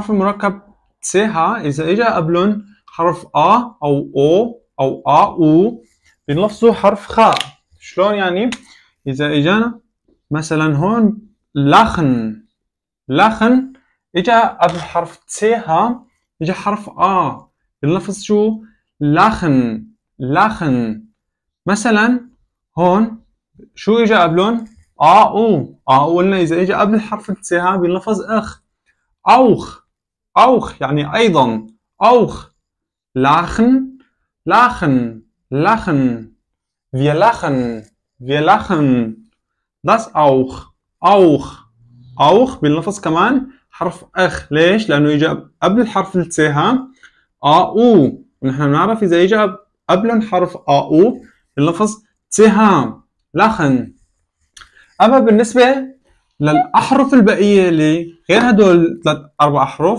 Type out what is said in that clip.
حرف المركب تسها إذا إجا قبلهم حرف أ أو أو أو أ أو بنلفظه حرف خاء شلون يعني إذا إجانا مثلا هون لخن لخن إجا قبل حرف تسها إجا حرف أ بنلفظ شو لخن لخن مثلا هون شو إجا قبلهم أ أو أ قلنا إذا إجا قبل حرف تسها بنلفظ أخ أوخ auch يعني أيضا auch lachen lachen lachen wir lachen wir lachen das auch auch auch باللفظ كمان حرف اخ ليش لانه يجي قبل الحرف التسيها ا او ونحن بنعرف اذا يجي قبل حرف ا او باللفظ تسيها لخن اما بالنسبه للاحرف البقيه اللي غير هدول ثلاث اربع احرف